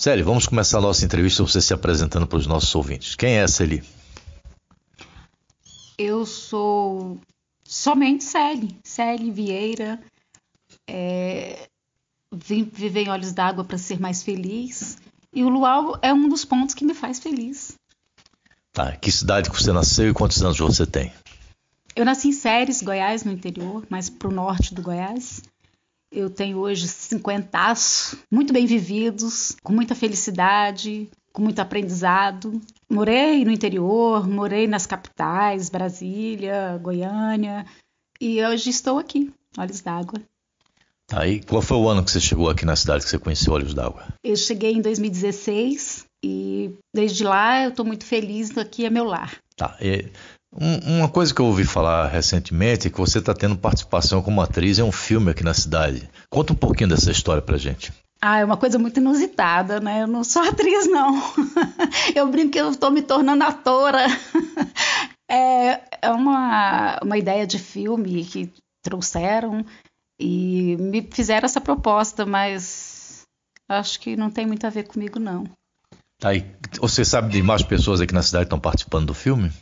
Célia, vamos começar a nossa entrevista você se apresentando para os nossos ouvintes. Quem é Celi? Eu sou somente Celi, Celi Vieira. É... Vim viver em olhos d'água para ser mais feliz. E o luau é um dos pontos que me faz feliz. Tá, que cidade que você nasceu e quantos anos você tem? Eu nasci em Séries, Goiás, no interior, mais para o norte do Goiás. Eu tenho hoje 50 muito bem vividos, com muita felicidade, com muito aprendizado. Morei no interior, morei nas capitais, Brasília, Goiânia, e hoje estou aqui, Olhos d'Água. Tá Aí, qual foi o ano que você chegou aqui na cidade que você conheceu Olhos d'Água? Eu cheguei em 2016 e desde lá eu estou muito feliz, aqui é meu lar. Tá, e uma coisa que eu ouvi falar recentemente é que você está tendo participação como atriz em um filme aqui na cidade. Conta um pouquinho dessa história pra gente. Ah, é uma coisa muito inusitada, né? Eu não sou atriz, não. eu brinco que eu estou me tornando atora. É, é uma, uma ideia de filme que trouxeram e me fizeram essa proposta, mas acho que não tem muito a ver comigo, não. Tá e Você sabe de mais pessoas aqui na cidade que estão participando do filme?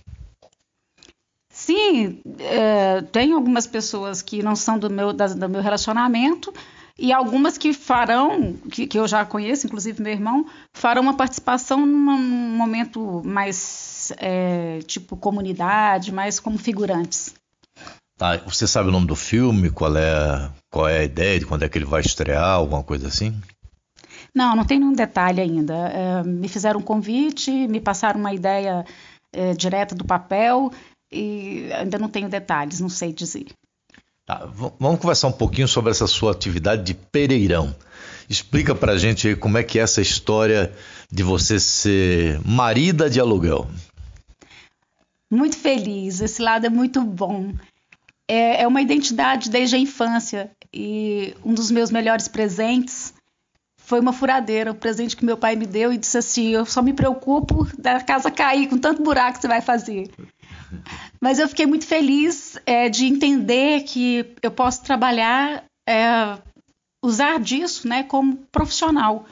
Sim, é, tem algumas pessoas que não são do meu, do meu relacionamento e algumas que farão, que, que eu já conheço, inclusive meu irmão, farão uma participação num, num momento mais é, tipo comunidade, mais como figurantes. Tá, você sabe o nome do filme? Qual é, qual é a ideia de quando é que ele vai estrear, alguma coisa assim? Não, não tem nenhum detalhe ainda. É, me fizeram um convite, me passaram uma ideia é, direta do papel e ainda não tenho detalhes, não sei dizer. Tá, vamos conversar um pouquinho sobre essa sua atividade de pereirão. Explica a gente aí como é que é essa história de você ser marida de aluguel. Muito feliz, esse lado é muito bom. É, é uma identidade desde a infância e um dos meus melhores presentes foi uma furadeira, o um presente que meu pai me deu e disse assim: Eu só me preocupo da casa cair com tanto buraco que você vai fazer. Mas eu fiquei muito feliz é, de entender que eu posso trabalhar, é, usar disso né, como profissional.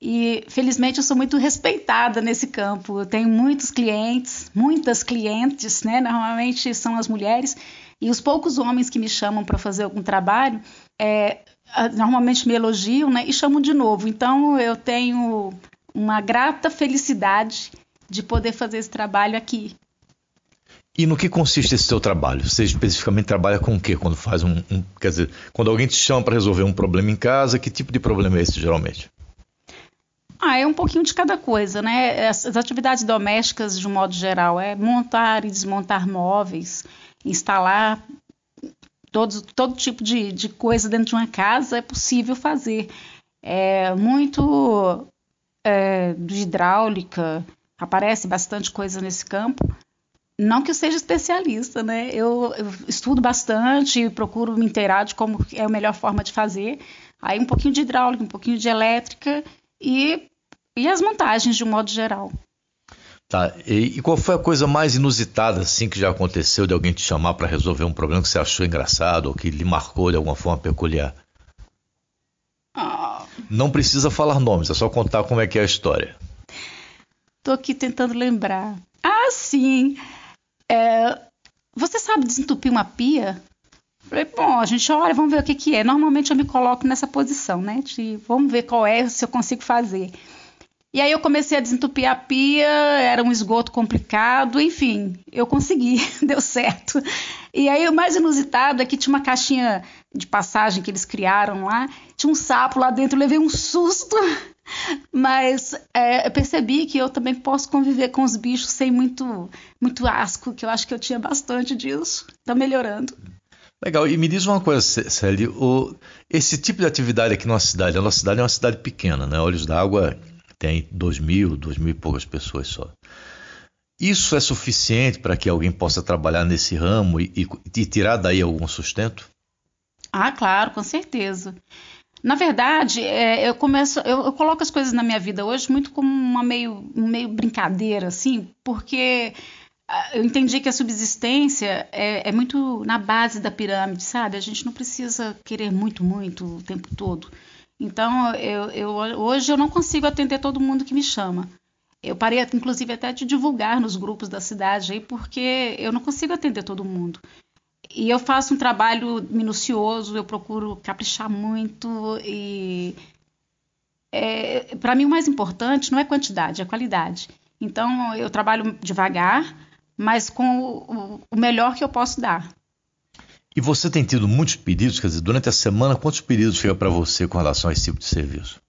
E felizmente eu sou muito respeitada nesse campo. Eu tenho muitos clientes, muitas clientes, né? Normalmente são as mulheres e os poucos homens que me chamam para fazer algum trabalho, é, normalmente me elogiam né, e chamam de novo. Então eu tenho uma grata felicidade de poder fazer esse trabalho aqui. E no que consiste esse seu trabalho? Você especificamente trabalha com o quê quando faz um, um quer dizer, quando alguém te chama para resolver um problema em casa, que tipo de problema é esse geralmente? Ah, é um pouquinho de cada coisa, né? As, as atividades domésticas, de um modo geral, é montar e desmontar móveis, instalar todo, todo tipo de, de coisa dentro de uma casa é possível fazer. É muito é, de hidráulica, aparece bastante coisa nesse campo. Não que eu seja especialista, né? Eu, eu estudo bastante, procuro me inteirar de como é a melhor forma de fazer. Aí um pouquinho de hidráulica, um pouquinho de elétrica e, e as montagens de um modo geral. Tá. E, e, qual foi a coisa mais inusitada assim que já aconteceu de alguém te chamar para resolver um problema que você achou engraçado ou que lhe marcou de alguma forma peculiar? Ah. Não precisa falar nomes, é só contar como é que é a história. Tô aqui tentando lembrar. Ah, sim. É, você sabe desentupir uma pia? Falei, bom, a gente olha, vamos ver o que, que é. Normalmente eu me coloco nessa posição, né? De, tipo, vamos ver qual é, se eu consigo fazer. E aí eu comecei a desentupir a pia, era um esgoto complicado, enfim, eu consegui, deu certo. E aí o mais inusitado é que tinha uma caixinha de passagem que eles criaram lá, tinha um sapo lá dentro, eu levei um susto. Mas é, eu percebi que eu também posso conviver com os bichos sem muito, muito asco, que eu acho que eu tinha bastante disso. Tá melhorando. Legal, e me diz uma coisa, Célio, esse tipo de atividade aqui na nossa cidade, a nossa cidade é uma cidade pequena, né? Olhos d'Água tem dois mil, dois mil e poucas pessoas só. Isso é suficiente para que alguém possa trabalhar nesse ramo e, e, e tirar daí algum sustento? Ah, claro, com certeza. Na verdade, é, eu começo, eu, eu, coloco as coisas na minha vida hoje muito como uma meio, meio brincadeira, assim, porque ah, eu entendi que a subsistência é, é, muito na base da pirâmide, sabe? A gente não precisa querer muito, muito o tempo todo. Então, eu, eu, hoje eu não consigo atender todo mundo que me chama. Eu parei, inclusive, até de divulgar nos grupos da cidade aí, porque eu não consigo atender todo mundo. E eu faço um trabalho minucioso, eu procuro caprichar muito e é, para mim o mais importante não é quantidade, é qualidade. Então eu trabalho devagar, mas com o, o melhor que eu posso dar. E você tem tido muitos pedidos, quer dizer, durante a semana, quantos pedidos chegam para você com relação a esse tipo de serviço?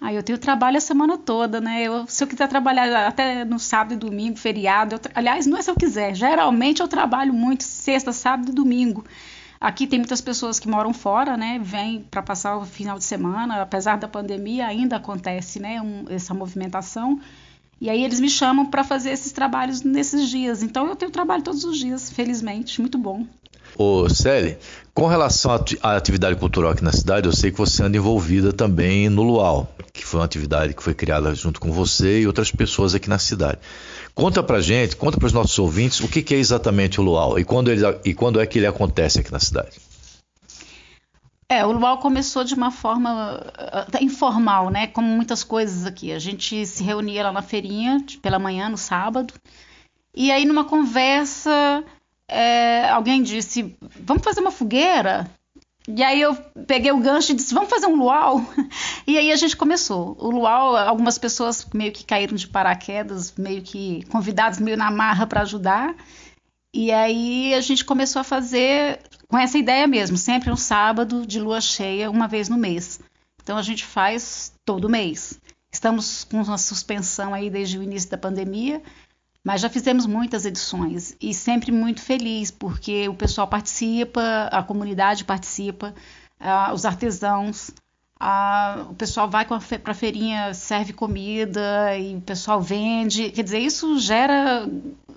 Ah, eu tenho trabalho a semana toda, né? Eu, se eu quiser trabalhar até no sábado e domingo, feriado, eu, aliás, não é se eu quiser, geralmente eu trabalho muito sexta, sábado e domingo. Aqui tem muitas pessoas que moram fora, né? Vêm para passar o final de semana, apesar da pandemia, ainda acontece, né? Um, essa movimentação. E aí eles me chamam para fazer esses trabalhos nesses dias. Então eu tenho trabalho todos os dias, felizmente, muito bom. Ô, Célia, com relação à atividade cultural aqui na cidade, eu sei que você anda envolvida também no Luau, que foi uma atividade que foi criada junto com você e outras pessoas aqui na cidade. Conta pra gente, conta para os nossos ouvintes o que, que, é exatamente o Luau e quando, ele, e quando é que ele acontece aqui na cidade. É, o Luau começou de uma forma eh, informal, né? Como muitas coisas aqui. A gente se reunia lá na feirinha tipo, pela manhã, no sábado, e aí numa conversa é, alguém disse: Vamos fazer uma fogueira? E aí eu peguei o gancho e disse: Vamos fazer um luau? E aí a gente começou. O luau, algumas pessoas meio que caíram de paraquedas, meio que convidados meio na marra para ajudar. E aí a gente começou a fazer com essa ideia mesmo, sempre um sábado de lua cheia, uma vez no mês. Então a gente faz todo mês. Estamos com uma suspensão aí desde o início da pandemia, mas já fizemos muitas edições e sempre muito feliz porque o pessoal participa, a comunidade participa, uh, os artesãos, uh, o pessoal vai para a feirinha, serve comida e o pessoal vende. Quer dizer, isso gera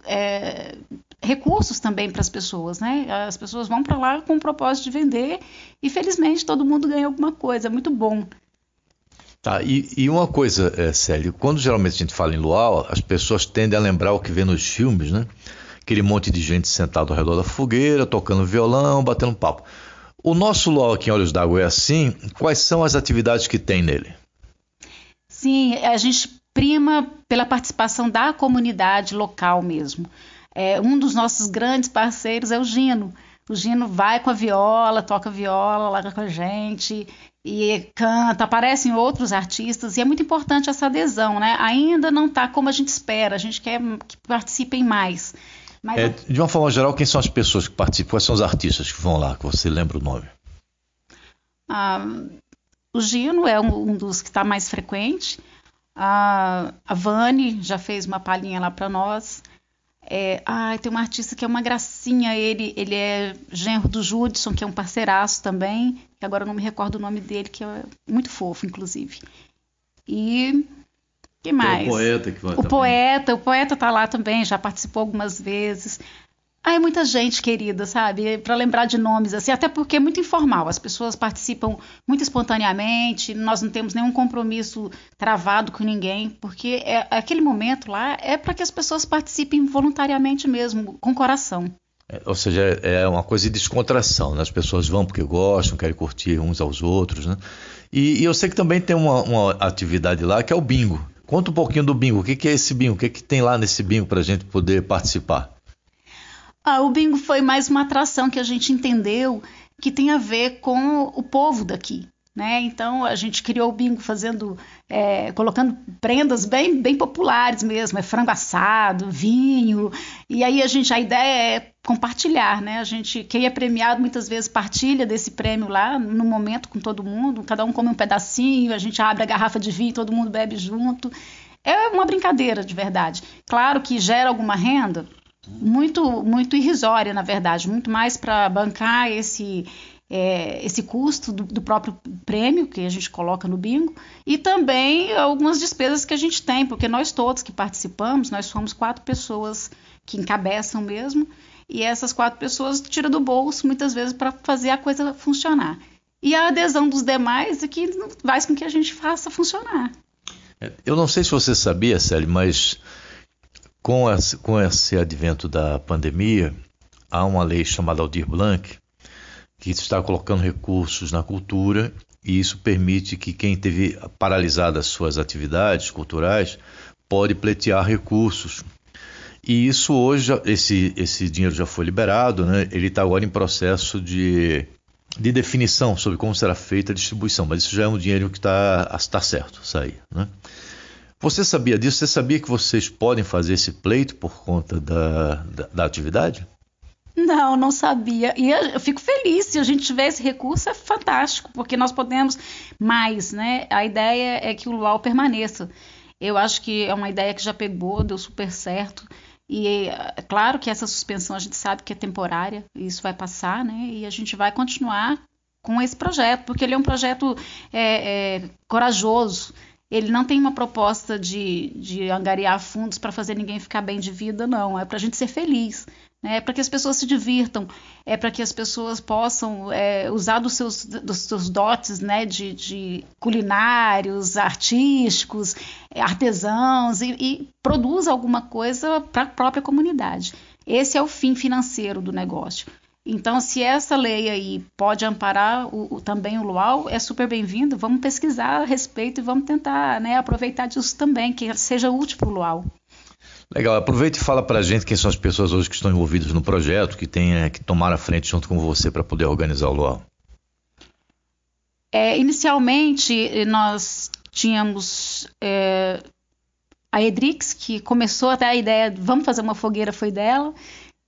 é, recursos também para as pessoas, né? As pessoas vão para lá com o propósito de vender e felizmente todo mundo ganha alguma coisa, é muito bom. Tá, e, e uma coisa, é, Célio, quando geralmente a gente fala em luau, as pessoas tendem a lembrar o que vê nos filmes, né? Aquele monte de gente sentado ao redor da fogueira, tocando violão, batendo papo. O nosso luau aqui em Olhos d'Água é assim, quais são as atividades que tem nele? Sim, a gente prima pela participação da comunidade local mesmo. É, um dos nossos grandes parceiros é o Gino. O Gino vai com a viola, toca viola larga com a gente e canta, aparecem outros artistas e é muito importante essa adesão, né? Ainda não está como a gente espera, a gente quer que participem mais. Mas... É, de uma forma geral, quem são as pessoas que participam? Quais são os artistas que vão lá, que você lembra o nome? Ah, o Gino é um, um dos que está mais frequente. Ah, a Vani já fez uma palhinha lá para nós. É, ah, tem um artista que é uma gracinha, ele, ele é genro do Judson, que é um parceiraço também, que agora eu não me recordo o nome dele, que é muito fofo, inclusive. E que mais? Tem o poeta que vai O também. poeta, o poeta tá lá também, já participou algumas vezes. Ah, é muita gente querida, sabe? Para lembrar de nomes, assim, até porque é muito informal, as pessoas participam muito espontaneamente, nós não temos nenhum compromisso travado com ninguém, porque é, aquele momento lá é para que as pessoas participem voluntariamente mesmo, com coração. É, ou seja, é, é uma coisa de descontração, né? As pessoas vão porque gostam, querem curtir uns aos outros, né? E, e eu sei que também tem uma, uma atividade lá que é o bingo. Conta um pouquinho do bingo, o que, que é esse bingo, o que, que tem lá nesse bingo para a gente poder participar? Ah, o bingo foi mais uma atração que a gente entendeu que tem a ver com o povo daqui. Né? Então a gente criou o bingo fazendo, é, colocando prendas bem, bem populares mesmo, é frango assado, vinho, e aí a gente a ideia é compartilhar, né? A gente quem é premiado muitas vezes partilha desse prêmio lá no momento com todo mundo, cada um come um pedacinho, a gente abre a garrafa de vinho, todo mundo bebe junto. É uma brincadeira de verdade. Claro que gera alguma renda, muito, muito irrisória, na verdade, muito mais para bancar esse, é, esse custo do, do, próprio prêmio que a gente coloca no bingo e também algumas despesas que a gente tem, porque nós todos que participamos, nós somos quatro pessoas que encabeçam mesmo, e essas quatro pessoas tiram do bolso muitas vezes para fazer a coisa funcionar. E a adesão dos demais é que faz com que a gente faça funcionar. É, eu não sei se você sabia, Célio, mas com, as, com esse advento da pandemia, há uma lei chamada Aldir Blanc, que está colocando recursos na cultura e isso permite que quem teve paralisadas suas atividades culturais pode pleitear recursos. E isso hoje, esse, esse dinheiro já foi liberado, né? ele está agora em processo de, de definição sobre como será feita a distribuição, mas isso já é um dinheiro que está tá certo, sair. Né? Você sabia disso? Você sabia que vocês podem fazer esse pleito por conta da, da, da atividade? Não, não sabia. E eu fico feliz se a gente tiver esse recurso, é fantástico, porque nós podemos mais, né? A ideia é que o luau permaneça. Eu acho que é uma ideia que já pegou, deu super certo. E é claro que essa suspensão a gente sabe que é temporária, isso vai passar, né? E a gente vai continuar com esse projeto, porque ele é um projeto é, é, corajoso ele não tem uma proposta de, de angariar fundos para fazer ninguém ficar bem de vida, não. É para a gente ser feliz, né? é para que as pessoas se divirtam, é para que as pessoas possam é, usar dos seus, dos seus dotes né? de, de culinários, artísticos, artesãos e, e produza alguma coisa para a própria comunidade. Esse é o fim financeiro do negócio. Então, se essa lei aí pode amparar o, o, também o luau, é super bem-vindo. Vamos pesquisar a respeito e vamos tentar né, aproveitar disso também, que seja útil para o luau. Legal, aproveita e fala para a gente quem são as pessoas hoje que estão envolvidas no projeto, que, tem, é, que tomar a frente junto com você para poder organizar o luau. É, inicialmente, eh, nós tínhamos é, a Edrix, que começou até a ideia, vamos fazer uma fogueira, foi dela.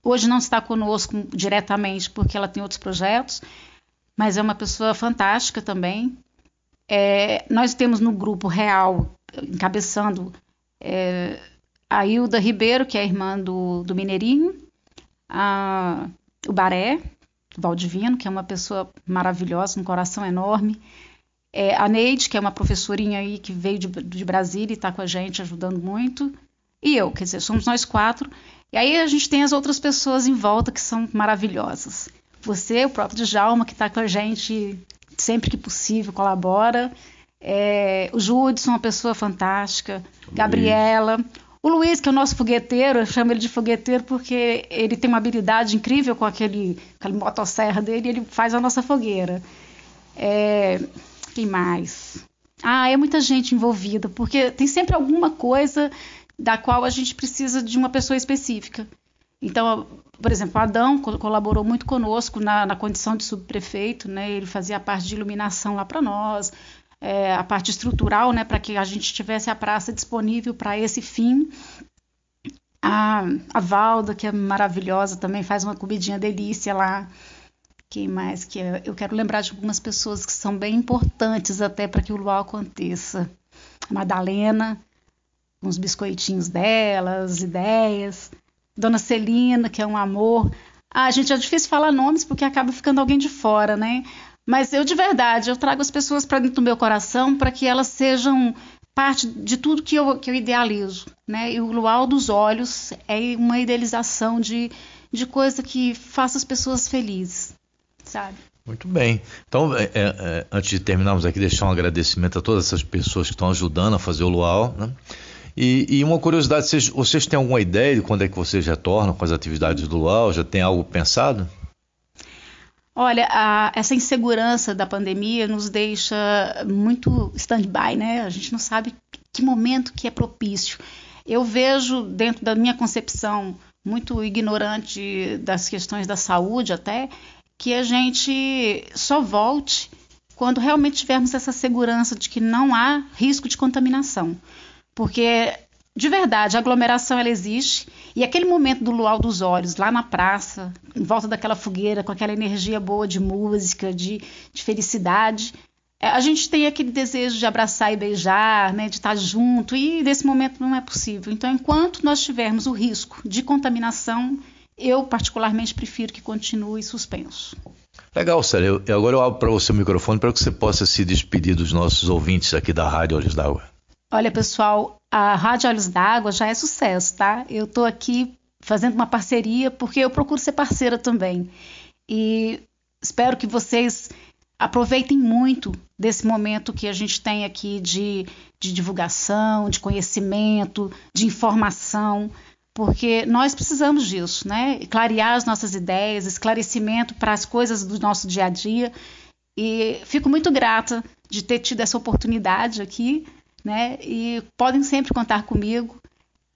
Hoje não está conosco diretamente porque ela tem outros projetos, mas é uma pessoa fantástica também. É, nós temos no grupo real, encabeçando, é, a Hilda Ribeiro, que é irmã do, do Mineirinho, a, o Baré, Valdivino, que é uma pessoa maravilhosa, um coração enorme. É, a Neide, que é uma professorinha aí que veio de, de Brasília e está com a gente ajudando muito. E eu, quer dizer, somos nós quatro. E aí a gente tem as outras pessoas em volta que são maravilhosas. Você, o próprio Djalma, que está com a gente sempre que possível, colabora. É, o Judson, uma pessoa fantástica. Luiz. Gabriela. O Luiz, que é o nosso fogueteiro, eu chamo ele de fogueteiro porque ele tem uma habilidade incrível com aquele, aquele motosserra dele e ele faz a nossa fogueira. É, quem mais? Ah, é muita gente envolvida, porque tem sempre alguma coisa da qual a gente precisa de uma pessoa específica. Então, por exemplo, o Adão colaborou muito conosco na, na condição de subprefeito, né? ele fazia a parte de iluminação lá para nós, é, a parte estrutural, né? para que a gente tivesse a praça disponível para esse fim. A, a Valda, que é maravilhosa, também faz uma comidinha delícia lá. Quem mais que é? eu quero lembrar de algumas pessoas que são bem importantes até para que o luau aconteça. Madalena, uns biscoitinhos delas, ideias. Dona Celina, que é um amor. Ah, gente, é difícil falar nomes porque acaba ficando alguém de fora, né? Mas eu de verdade, eu trago as pessoas para dentro do meu coração para que elas sejam parte de tudo que eu, que eu idealizo, né? E o luau dos olhos é uma idealização de, de coisa que faça as pessoas felizes, sabe? Muito bem. Então, é, é, é antes de terminarmos aqui, deixar um agradecimento a todas essas pessoas que estão ajudando a fazer o luau, né? E, e, uma curiosidade, vocês, vocês têm alguma ideia de quando é que vocês retornam com as atividades do Luau? Já tem algo pensado? Olha, a, essa insegurança da pandemia nos deixa muito stand-by, né? A gente não sabe que momento que é propício. Eu vejo, dentro da minha concepção muito ignorante das questões da saúde até, que a gente só volte quando realmente tivermos essa segurança de que não há risco de contaminação porque de verdade, a aglomeração ela existe e aquele momento do luau dos olhos, lá na praça, em volta daquela fogueira, com aquela energia boa de música, de, de felicidade, é, a gente tem aquele desejo de abraçar e beijar, né, de estar junto, e nesse momento não é possível. Então, enquanto nós tivermos o risco de contaminação, eu particularmente prefiro que continue suspenso. Legal, Célia. Agora eu abro para você o microfone para que você possa se despedir dos nossos ouvintes aqui da Rádio Olhos d'Água. Olha, pessoal, a Rádio Olhos d'Água já é sucesso, tá? Eu estou aqui fazendo uma parceria porque eu procuro ser parceira também. E espero que vocês aproveitem muito desse momento que a gente tem aqui de, de divulgação, de conhecimento, de informação, porque nós precisamos disso, né? Clarear as nossas ideias, esclarecimento para as coisas do nosso dia a dia. E fico muito grata de ter tido essa oportunidade aqui né? E podem sempre contar comigo.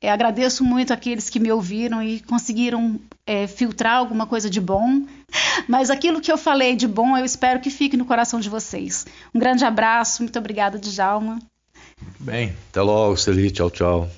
É, agradeço muito aqueles que me ouviram e conseguiram é, filtrar alguma coisa de bom. Mas aquilo que eu falei de bom, eu espero que fique no coração de vocês. Um grande abraço, muito obrigada, Djalma. Muito bem, até logo, Celite. Tchau, tchau.